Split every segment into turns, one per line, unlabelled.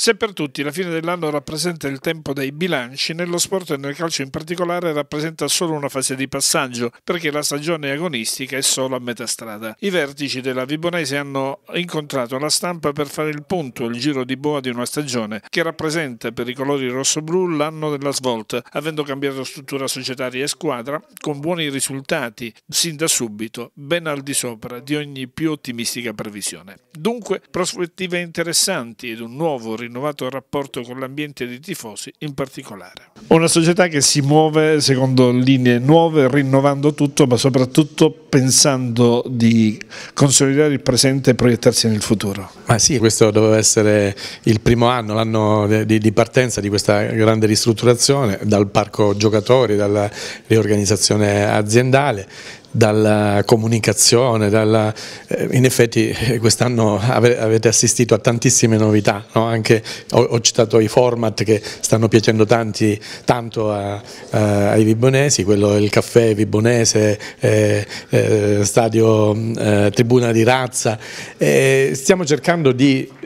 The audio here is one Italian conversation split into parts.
Se per tutti la fine dell'anno rappresenta il tempo dei bilanci, nello sport e nel calcio in particolare rappresenta solo una fase di passaggio, perché la stagione agonistica è solo a metà strada. I vertici della Vibonese hanno incontrato la stampa per fare il punto, il giro di boa di una stagione, che rappresenta per i colori rosso-blu l'anno della svolta, avendo cambiato struttura societaria e squadra, con buoni risultati sin da subito, ben al di sopra di ogni più ottimistica previsione. Dunque, prospettive interessanti ed un nuovo rilascio rinnovato rapporto con l'ambiente dei tifosi in particolare. Una società che si muove secondo linee nuove, rinnovando tutto, ma soprattutto pensando di consolidare il presente e proiettarsi nel futuro.
Ma sì, questo doveva essere il primo anno, l'anno di partenza di questa grande ristrutturazione, dal parco giocatori, dalla riorganizzazione aziendale, dalla comunicazione, dalla, eh, in effetti eh, quest'anno ave, avete assistito a tantissime novità, no? Anche, ho, ho, citato i format che stanno piacendo tanti, tanto a, a, ai vibonesi, quello è il caffè vibonese, eh, eh, stadio, mm, eh, tribuna di razza, eh, stiamo cercando di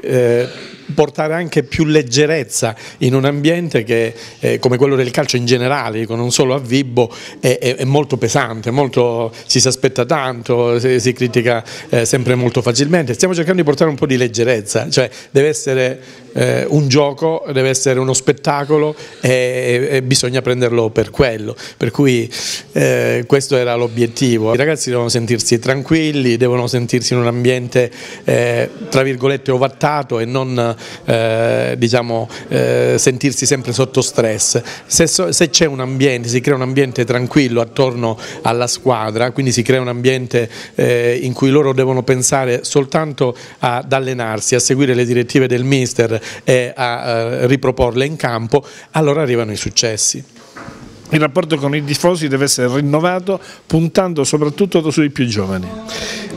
portare anche più leggerezza in un ambiente che eh, come quello del calcio in generale, non solo a Vibbo, è, è, è molto pesante, molto, si si aspetta tanto, si, si critica eh, sempre molto facilmente, stiamo cercando di portare un po' di leggerezza, cioè deve essere eh, un gioco deve essere uno spettacolo e, e, bisogna prenderlo per quello, per cui eh, questo era l'obiettivo. I ragazzi devono sentirsi tranquilli, devono sentirsi in un ambiente eh, tra virgolette ovattato e non eh, diciamo, eh, sentirsi sempre sotto stress. Se, se c'è un ambiente, si crea un ambiente tranquillo attorno alla squadra, quindi si crea un ambiente eh, in cui loro devono pensare soltanto ad allenarsi, a seguire le direttive del mister, e eh, a eh, riproporle in campo, allora arrivano i successi. Il
rapporto con i tifosi deve essere rinnovato puntando soprattutto sui più giovani.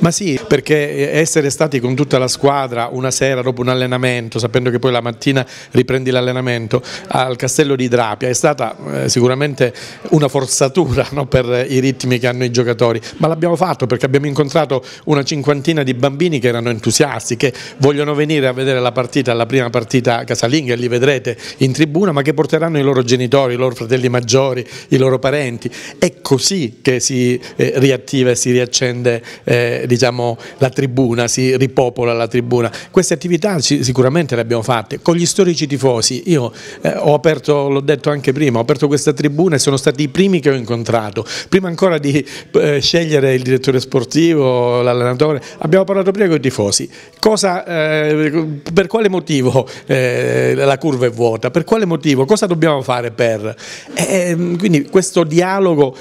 Ma sì, perché essere stati con tutta la squadra una sera dopo un allenamento, sapendo che poi la mattina riprendi l'allenamento al castello di Drapia, è stata eh, sicuramente una forzatura no, per i ritmi che hanno i giocatori, ma l'abbiamo fatto perché abbiamo incontrato una cinquantina di bambini che erano entusiasti, che vogliono venire a vedere la partita, la prima partita casalinga li vedrete in tribuna, ma che porteranno i loro genitori, i loro fratelli maggiori, i loro parenti. È così che si eh, riattiva e si riaccende eh, diciamo, la tribuna, si ripopola la tribuna. Queste attività sicuramente le abbiamo fatte. Con gli storici tifosi, io eh, ho aperto, l'ho detto anche prima, ho aperto questa tribuna e sono stati i primi che ho incontrato. Prima ancora di eh, scegliere il direttore sportivo, l'allenatore, abbiamo parlato prima con i tifosi. Cosa, eh, per quale motivo eh, la curva è vuota? Per quale motivo? Cosa dobbiamo fare per? Ehm, quindi questo dialogo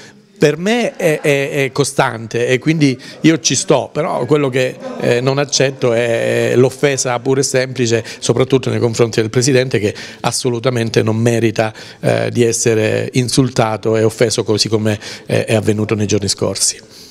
per me è, è, è, costante e quindi io ci sto, però quello che eh, non accetto è l'offesa pure semplice, soprattutto nei confronti del Presidente che assolutamente non merita eh, di essere insultato e offeso così come è, è avvenuto nei giorni scorsi.